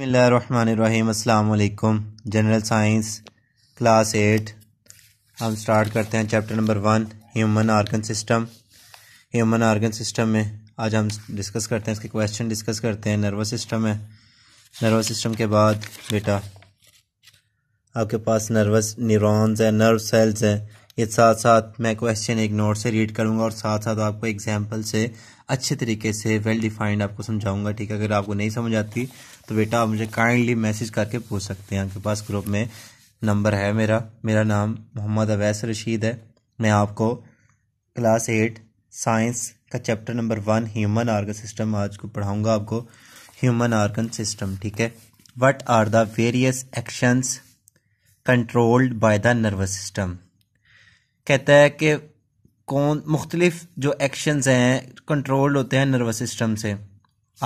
बसमीम् अल्लाम general science class eight हम start करते हैं chapter number one human organ system human organ system में आज हम डिस्कस करते हैं इसके क्वेश्चन डिस्कस करते हैं नर्वस सिस्टम है नर्वस सिस्टम के बाद बेटा आपके पास नर्वस न्यूरॉन्स है नर्व सेल्स हैं ये साथ साथ मैं क्वेश्चन एक नोट से रीड करूँगा और साथ साथ आपको एग्जाम्पल से अच्छे तरीके से वेल डिफाइंड आपको समझाऊंगा ठीक है अगर आपको नहीं समझ आती तो बेटा आप मुझे काइंडली मैसेज करके पूछ सकते हैं आपके पास ग्रुप में नंबर है मेरा मेरा नाम मोहम्मद अवैस रशीद है मैं आपको क्लास एट साइंस का chapter number one human organ system आज को पढ़ाऊंगा आपको ह्यूमन आर्गन सिस्टम ठीक है what are the various actions controlled by the nervous system कहता है कि कौन मुख्तलिफ जो एक्शंस हैं कंट्रोल्ड होते हैं नर्वस सिस्टम से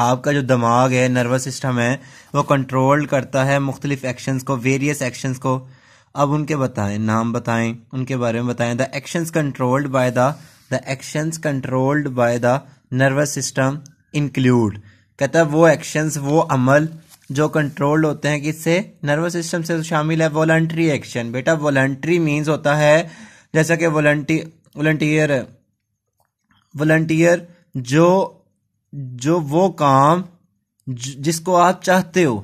आपका जो दिमाग है नर्वस सिस्टम है वो कंट्रोल करता है मुख्तलिफ एक्शंस को वेरियस एक्शंस को अब उनके बताएं नाम बताएं उनके बारे में बताएं the actions controlled by the the actions controlled by the nervous system include कहता है वो एक्शंस वो अमल जो कंट्रोल्ड होते हैं किससे नर्वस सिस्टम से तो शामिल है वॉल्ट्री एक्शन बेटा वॉल्ट्री मीन्स होता है जैसा कि वॉल्टियर वॉल्टियर वॉल्टियर जो जो वो काम जिसको आप चाहते हो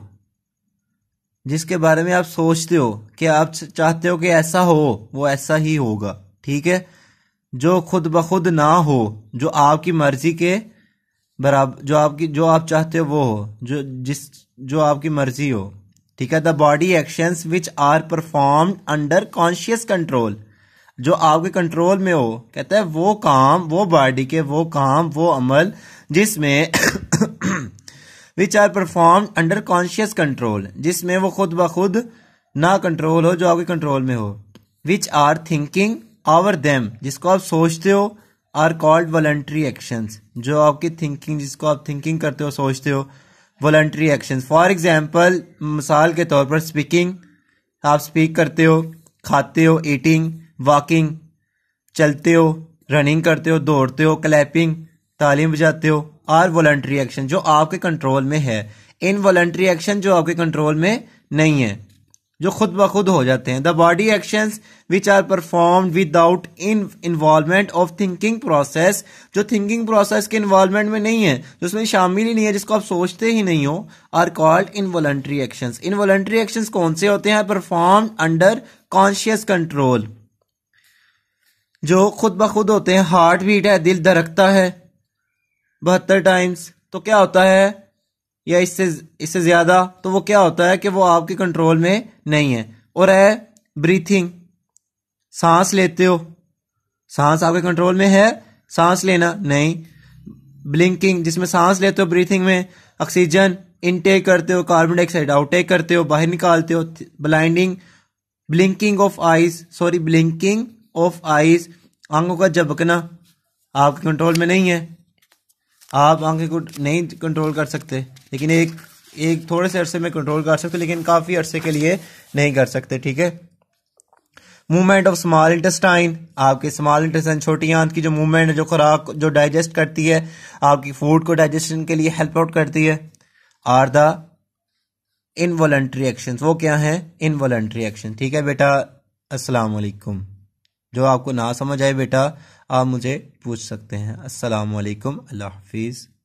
जिसके बारे में आप सोचते हो कि आप चाहते हो कि ऐसा हो वो ऐसा ही होगा ठीक है जो खुद ब खुद ना हो जो आपकी मर्जी के बराबर जो आपकी जो आप चाहते हो वो हो जो जिस जो आपकी मर्जी हो ठीक है the body actions which are performed under conscious control जो आपके कंट्रोल में हो कहता है वो काम वो बॉडी के वो काम वो अमल जिसमें which are perform under conscious control जिसमें वो खुद ब खुद ना कंट्रोल हो जो आपके कंट्रोल में हो which are thinking over them जिसको आप सोचते हो आर कॉल्ड वॉल्ट्री एक्शंस जो आपकी थिंकिंग जिसको आप थिंकिंग करते हो सोचते हो वॉल्ट्री एक्शंस फॉर एग्जाम्पल मिसाल के तौर पर स्पीकिंग आप स्पीक करते हो खाते हो ईटिंग वॉकिंग चलते हो रनिंग करते हो दौड़ते हो क्लैपिंग तालीम बजाते हो आर वॉल्ट्री एक्शन जो आपके कंट्रोल में है इन वॉल्ट्री एक्शन जो आपके कंट्रोल में नहीं है जो खुद ब खुद हो जाते हैं the body action which are perform without in involvement of thinking process जो थिंकिंग प्रोसेस के इन्वॉल्वमेंट में नहीं है जो उसमें शामिल ही नहीं है जिसको आप सोचते ही नहीं हो are called in involuntary action in involuntary action कौन से होते हैं परफॉर्म अंडर कॉन्शियस कंट्रोल जो खुद ब खुद होते हैं हार्ट बीट है दिल धड़कता है बहत्तर टाइम्स तो क्या होता है या इससे इससे ज़्यादा तो वो क्या होता है कि वो आपके कंट्रोल में नहीं है और है ब्रीथिंग सांस लेते हो सांस आपके कंट्रोल में है सांस लेना नहीं ब्लिंकिंग जिसमें सांस लेते हो ब्रीथिंग में ऑक्सीजन इनटेक करते हो कार्बन डाइऑक्साइड आउटटेक करते हो बाहर निकालते हो blinding blinking of eyes sorry blinking of eyes आंखों का झपकना आपके कंट्रोल में नहीं है आप आंखें को नहीं कंट्रोल कर सकते लेकिन एक एक थोड़े से अरसे में कंट्रोल कर सकते लेकिन काफ़ी अरसे के लिए नहीं कर सकते ठीक है मूवमेंट ऑफ स्मॉल इंटेस्टाइन आपके स्मॉल इंटेस्टाइन छोटी आंत की जो मूवमेंट है जो खुराक जो डाइजेस्ट करती है आपकी फूड को डाइजेशन के लिए हेल्प आउट करती है आर द इनवॉलेंट्री एक्शन वो क्या है इनवॉलेंट्री एक्शन ठीक है बेटा असलकुम जो आपको ना समझ आए बेटा आप मुझे पूछ सकते हैं अस्सलाम वालेकुम अल्लाह हाफिज़